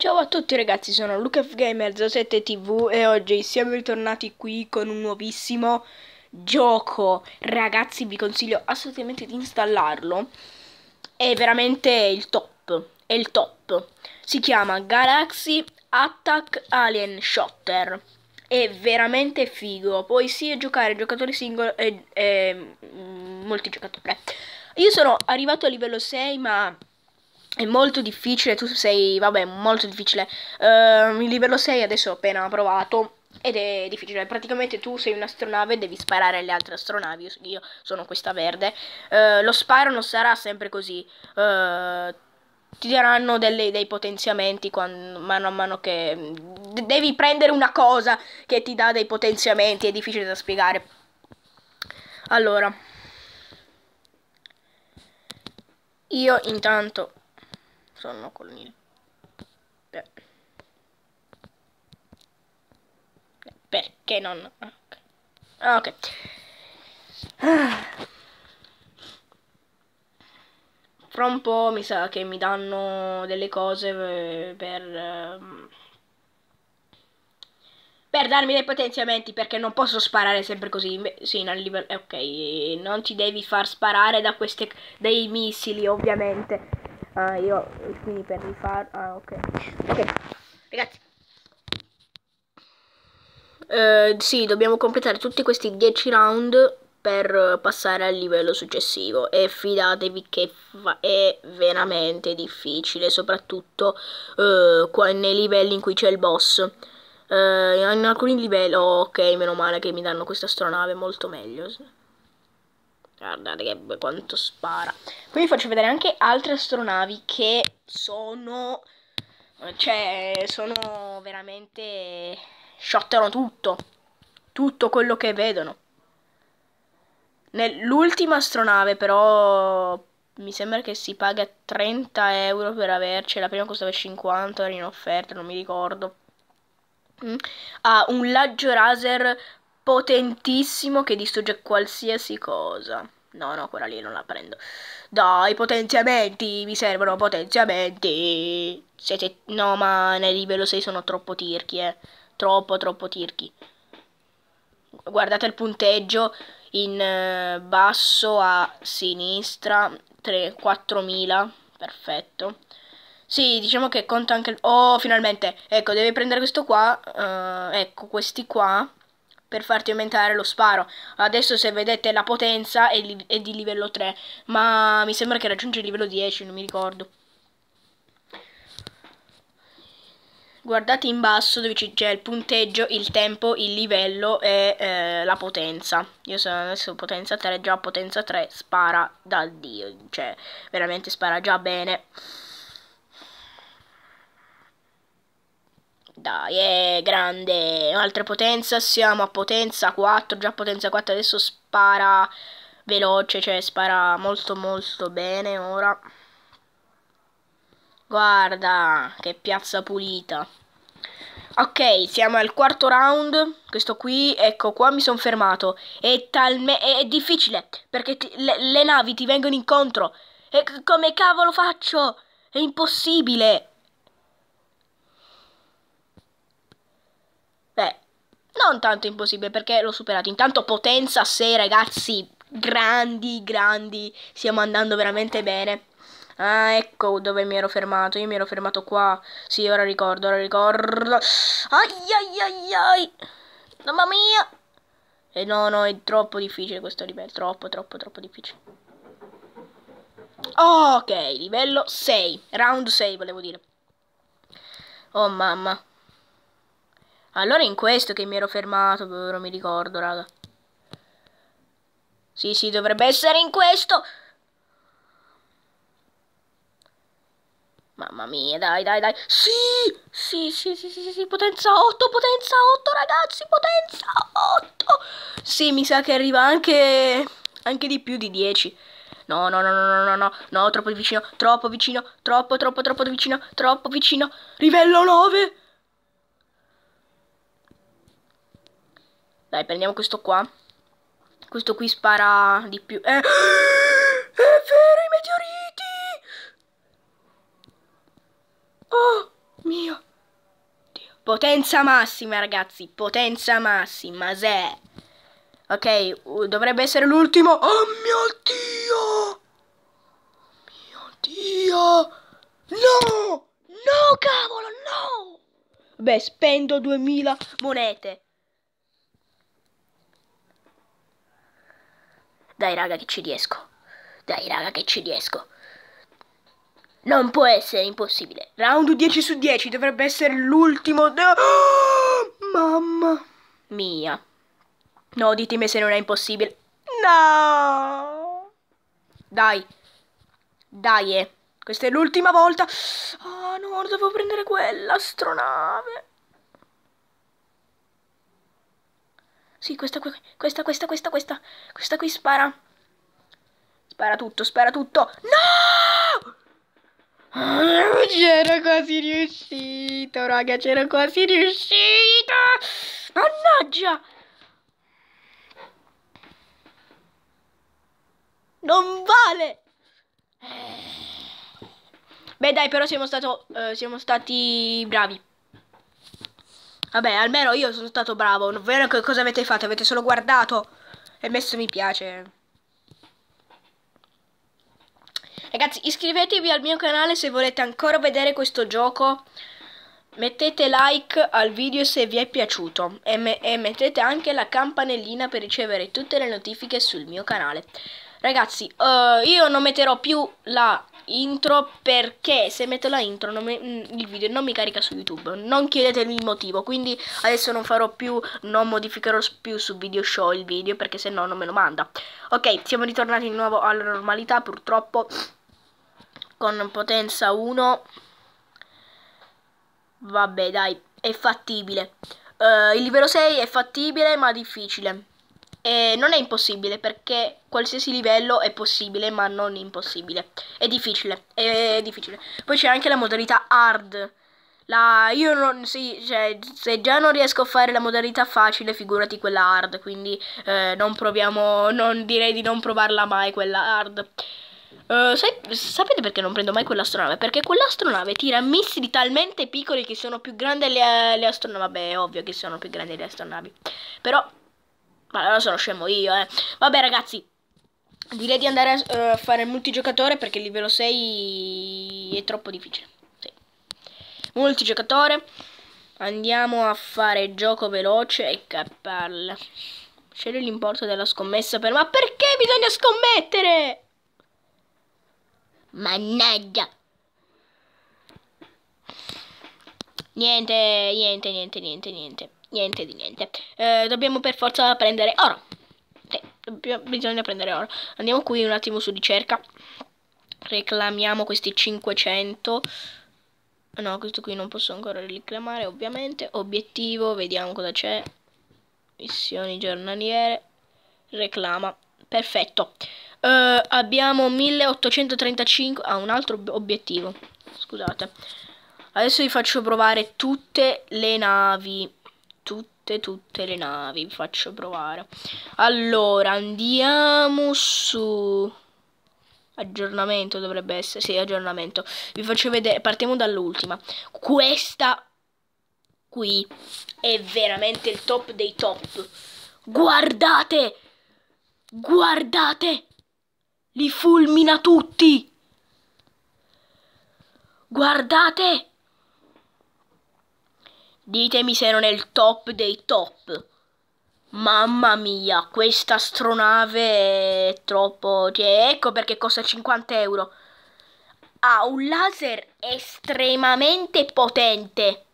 Ciao a tutti ragazzi, sono LucaFGamer07TV e oggi siamo ritornati qui con un nuovissimo gioco. Ragazzi vi consiglio assolutamente di installarlo, è veramente il top, è il top. Si chiama Galaxy Attack Alien Shotter, è veramente figo, puoi sia giocare giocatori singoli e, e mm, molti giocatori. Io sono arrivato a livello 6 ma è molto difficile, tu sei, vabbè, molto difficile. Uh, il livello 6 adesso ho appena provato ed è difficile. Praticamente tu sei un'astronave e devi sparare alle altre astronavi. Io sono questa verde. Uh, lo sparo non sarà sempre così. Uh, ti daranno delle, dei potenziamenti quando, mano a mano che mm, devi prendere una cosa che ti dà dei potenziamenti. È difficile da spiegare. Allora, io intanto sono colonnine. Beh. Perché non... Ah, ah, ok. Ah. Fra un po' mi sa che mi danno delle cose eh, per... Ehm, per darmi dei potenziamenti perché non posso sparare sempre così. Sì, a livello... Eh, ok, non ti devi far sparare da queste... dei missili ovviamente ah, io quindi per rifare ah ok ok ragazzi eh, sì dobbiamo completare tutti questi 10 round per passare al livello successivo e fidatevi che è veramente difficile soprattutto eh, nei livelli in cui c'è il boss eh, in alcuni livelli oh, ok meno male che mi danno questa astronave molto meglio Guardate che quanto spara. Poi vi faccio vedere anche altre astronavi che sono... Cioè, sono veramente... Shottano tutto. Tutto quello che vedono. Nell'ultima astronave però... Mi sembra che si paga 30 euro per avercela. Prima costava 50, era in offerta, non mi ricordo. Mm. Ha ah, un laggio laser potentissimo che distrugge qualsiasi cosa. No, no, quella lì non la prendo. Dai, potenziamenti, mi servono potenziamenti. Siete... No, ma nel livello 6 sono troppo tirchi, eh. Troppo, troppo tirchi. Guardate il punteggio in eh, basso a sinistra, 3, 4000, perfetto. Sì, diciamo che conta anche... Oh, finalmente, ecco, devi prendere questo qua, uh, ecco, questi qua per farti aumentare lo sparo. Adesso se vedete la potenza è, li è di livello 3, ma mi sembra che raggiunge il livello 10, non mi ricordo. guardate in basso dove c'è il punteggio, il tempo, il livello e eh, la potenza. Io sono adesso potenza 3, già potenza 3 spara dal dio, cioè veramente spara già bene. Dai, è eh, grande. Altre potenza, siamo a potenza 4, già potenza 4 adesso spara veloce, cioè spara molto molto bene ora. Guarda, che piazza pulita. Ok, siamo al quarto round. Questo qui, ecco qua mi sono fermato. È, talmente... è difficile perché ti, le, le navi ti vengono incontro. E come cavolo faccio? È impossibile. Beh, non tanto impossibile perché l'ho superato. Intanto potenza 6 ragazzi, grandi, grandi, stiamo andando veramente bene. Ah, ecco dove mi ero fermato. Io mi ero fermato qua. Sì, ora ricordo, ora ricordo. Ai ai ai ai. Mamma mia. E eh, no, no, è troppo difficile questo livello. Troppo, troppo, troppo difficile. Ok, livello 6. Round 6, volevo dire. Oh mamma. Allora è in questo che mi ero fermato, non mi ricordo, raga. Sì, sì, dovrebbe essere in questo. Mamma mia, dai, dai, dai. Sì, sì, sì, sì, sì, sì, potenza 8, potenza 8, ragazzi, potenza 8. Sì, mi sa che arriva anche, anche di più di 10. No, no, no, no, no, no, no, no, troppo vicino, troppo vicino, troppo, troppo, troppo vicino, troppo vicino. Livello 9. Dai, prendiamo questo qua. Questo qui spara di più. Eh. È vero, i meteoriti! Oh, mio. Dio. Potenza massima, ragazzi. Potenza massima, se. Ok, dovrebbe essere l'ultimo. Oh mio Dio! Mio Dio! No! No, cavolo, no! Beh, spendo 2000 monete. Dai raga che ci riesco. Dai raga che ci riesco. Non può essere impossibile. Round 10 su 10 dovrebbe essere l'ultimo. Oh, mamma mia. No, ditemi se non è impossibile. No. Dai. Dai, eh. Questa è l'ultima volta. Ah, oh, no, devo prendere quella astronave. Sì, questa, questa, questa, questa, questa. Questa qui spara. Spara tutto, spara tutto. No! Ah, c'ero quasi riuscito, raga, c'ero quasi riuscito. Mannaggia! Non vale! Beh dai, però siamo, stato, eh, siamo stati bravi. Vabbè, almeno io sono stato bravo. Non vedo che cosa avete fatto, avete solo guardato e messo mi piace. Ragazzi, iscrivetevi al mio canale se volete ancora vedere questo gioco. Mettete like al video se vi è piaciuto e, me e mettete anche la campanellina per ricevere tutte le notifiche sul mio canale. Ragazzi, uh, io non metterò più la intro perché se metto la intro mi, il video non mi carica su YouTube. Non chiedetemi il motivo, quindi adesso non farò più, non modificherò più su video show il video perché se no non me lo manda. Ok, siamo ritornati di nuovo alla normalità purtroppo con potenza 1. Vabbè dai, è fattibile. Uh, il livello 6 è fattibile ma difficile. E non è impossibile perché qualsiasi livello è possibile ma non impossibile. È difficile, è difficile. Poi c'è anche la modalità hard. La, io non, sì, cioè, se già non riesco a fare la modalità facile, figurati quella hard, quindi eh, non proviamo, non, direi di non provarla mai quella hard. Uh, sai, sapete perché non prendo mai quell'astronave? Perché quell'astronave tira missili talmente piccoli che sono più grandi le, le astronavi. Vabbè, è ovvio che sono più grandi le astronavi. Però ma allora sono scemo io, eh. Vabbè, ragazzi. Direi di andare a uh, fare il multigiocatore perché il livello 6 è troppo difficile. Sì. Multigiocatore. Andiamo a fare gioco veloce e cappella. Scegli l'importo della scommessa per... Ma perché bisogna scommettere? Mannaggia. Niente, niente, niente, niente, niente niente di niente. Eh, dobbiamo per forza prendere oro. Eh, bisogna prendere oro. Andiamo qui un attimo su ricerca. Reclamiamo questi 500. No, questo qui non posso ancora reclamare, ovviamente. Obiettivo, vediamo cosa c'è. Missioni giornaliere. Reclama. Perfetto. Eh, abbiamo 1835... Ah, un altro obiettivo. Scusate. Adesso vi faccio provare tutte le navi tutte, tutte le navi. Vi faccio provare. Allora, andiamo su... Aggiornamento dovrebbe essere. Sì, aggiornamento. Vi faccio vedere. Partiamo dall'ultima. Questa qui è veramente il top dei top. Guardate! Guardate! Li fulmina tutti! Guardate! Ditemi se non è il top dei top. Mamma mia, questa astronave è troppo... Cioè, ecco perché costa 50 euro. Ha un laser estremamente potente.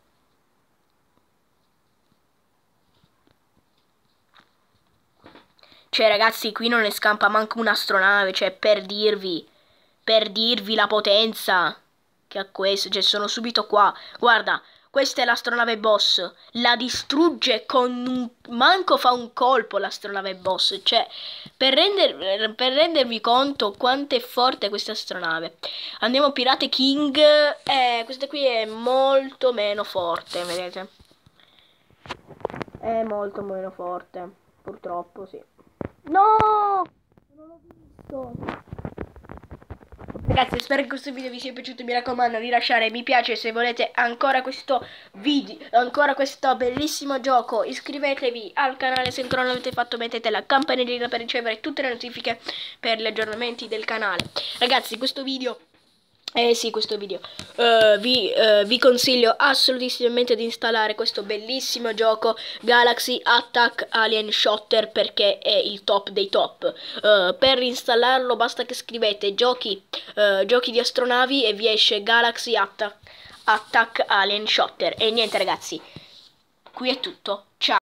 Cioè, ragazzi, qui non ne scampa manco un'astronave, cioè, per dirvi... Per dirvi la potenza che ha questo. Cioè, sono subito qua. Guarda, questa è l'astronave boss. La distrugge con un... Manco fa un colpo l'astronave boss. Cioè, per, render... per rendervi conto quanto è forte questa astronave. Andiamo Pirate King. Eh, questa qui è molto meno forte, vedete. È molto meno forte. Purtroppo, sì. No! Non l'ho visto ragazzi spero che questo video vi sia piaciuto mi raccomando di lasciare mi piace se volete ancora questo video ancora questo bellissimo gioco iscrivetevi al canale se ancora non l'avete fatto mettete la campanellina per ricevere tutte le notifiche per gli aggiornamenti del canale ragazzi questo video eh sì, questo video. Uh, vi, uh, vi, consiglio assolutamente di installare questo bellissimo gioco Galaxy Attack Alien Shotter perché è il top dei top. Uh, per installarlo basta che scrivete giochi, giochi di astronavi e vi esce Galaxy Attack, Attack Alien Shotter. E niente ragazzi, qui è tutto.